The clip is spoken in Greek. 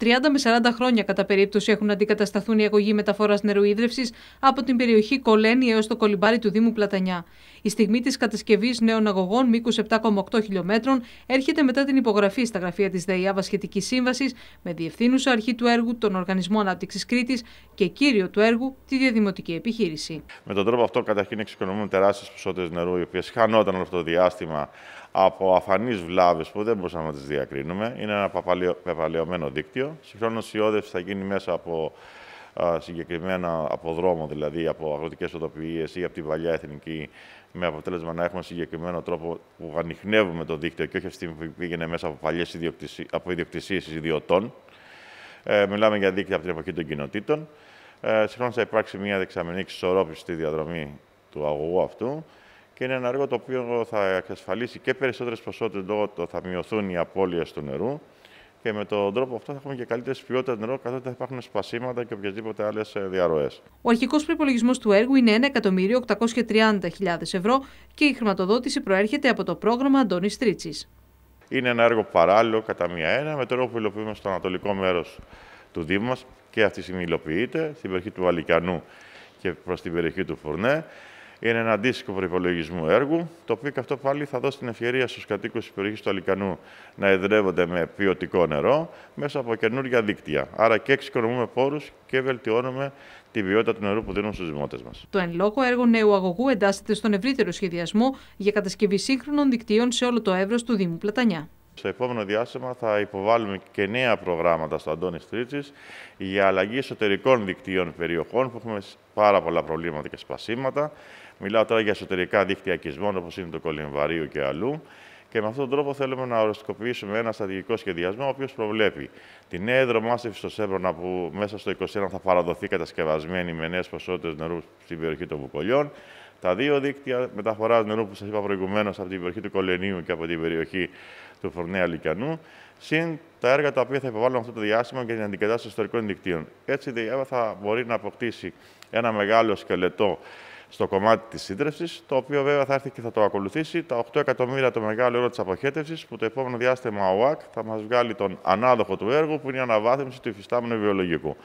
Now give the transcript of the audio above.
30 με 40 χρόνια κατά περίπτωση έχουν αντικατασταθούν οι αγωγοί μεταφοράς νερού ίδρυυσης από την περιοχή Κολένη έως το κολυμπάρι του Δήμου Πλατανιά. Η στιγμή της κατασκευής νέων αγωγών μήκους 7,8 χιλιόμετρων έρχεται μετά την υπογραφή στα γραφεία της ΔΕΙΑΒΑ σχετικής σύμβασης με διευθύνουσα αρχή του έργου τον Οργανισμό Ανάπτυξης Κρήτης και κύριο του έργου τη Διαδημοτική Επιχείρηση. Με τον τρόπο αυτό, καταρχήν εξοικονομούμε τεράστιες ποσότητες νερού, οι οποίες χανόταν όλο αυτό το διάστημα από αφανείς βλάβες που δεν μπορούσαμε να τις διακρίνουμε. Είναι ένα παπαλαιωμένο δίκτυο. Συμφωνώ η όδευση θα γίνει μέσα από α, συγκεκριμένα από δρόμο, δηλαδή από αγροτικές οδοποιίες ή από τη Βαλιά Εθνική, με αποτέλεσμα να έχουμε συγκεκριμένο τρόπο που ανοιχνεύουμε το δίκτυο και όχι αυτή που πήγαινε μέσα από παλιές από ιδιωτών. Ε, μιλάμε για δίκτυα από την εποχή των κοινοτήτων. Ε, θα υπάρξει μια δεξαμενή εξισορρόπηση στη διαδρομή του αγωγού αυτού και είναι ένα έργο το οποίο θα εξασφαλίσει και περισσότερες ποσότητες λόγω το θα μειωθούν οι απώλειες του νερού και με τον τρόπο αυτό θα έχουμε και καλύτερη ποιότητα νερό, καθότι θα υπάρχουν σπασίματα και οποιασδήποτε άλλες διαρροές. Ο αρχικός προπολογισμό του έργου είναι 1.830.000 ευρώ και η χρηματοδότηση προέρχεται από το πρόγραμμα Αντώνης Τρίτσι. Είναι ένα έργο παράλληλο κατά μία έννοια με έργο που υλοποιούμε στο ανατολικό μέρος του Δήμου μας και αυτή τη στιγμή υλοποιείται στην περιοχή του Αλικανού και προς την περιοχή του Φουρνέ είναι ένα αντίστοιχο προπολογισμού έργου, το οποίο και αυτό πάλι θα δώσει την ευκαιρία στους κατοίκους της περιοχής του Αλικανού να εδρεύονται με ποιοτικό νερό μέσα από καινούργια δίκτυα. Άρα και εξοικονομούμε πόρους και βελτιώνουμε τη ποιότητα του νερού που δίνουν στους δημότε μας. Το εν λόγω έργο νέου αγωγού εντάσσεται στον ευρύτερο σχεδιασμό για κατασκευή σύγχρονων δικτύων σε όλο το εύρος του Δήμου Πλατανιά. Στο επόμενο διάστημα θα υποβάλουμε και νέα προγράμματα στο Αντώνης Τρίτσι για αλλαγή εσωτερικών δικτύων περιοχών που έχουμε πάρα πολλά προβλήματα και σπασίματα. Μιλάω τώρα για εσωτερικά δίκτυα κισμών όπως είναι το κολυμβαρίο και αλλού. Και με αυτόν τον τρόπο θέλουμε να οριστικοποιήσουμε ένα στρατηγικό σχεδιασμό, ο οποίος προβλέπει τη νέα υδρομάστευση στο Σέμπρονα, που μέσα στο 2021 θα παραδοθεί κατασκευασμένη με νέες ποσότητες νερού στην περιοχή των Βουκολιών, τα δύο δίκτυα μεταφοράς νερού που σας είπα προηγουμένως από την περιοχή του Κολενίου και από την περιοχή του Φορνέα Λικανού, συν τα έργα τα οποία θα υποβάλουν αυτό το διάστημα για την αντικατάσταση ιστορικών δικτύων. Έτσι, η θα μπορεί να αποκτήσει ένα μεγάλο σκελετό στο κομμάτι της σύντρεψη, το οποίο βέβαια θα έρθει και θα το ακολουθήσει τα 8 εκατομμύρια το μεγάλο όρο της αποχέτευσης, που το επόμενο διάστημα ΟΑΚ θα μας βγάλει τον ανάδοχο του έργου, που είναι η αναβάθμιση του υφιστάμενου βιολογικού.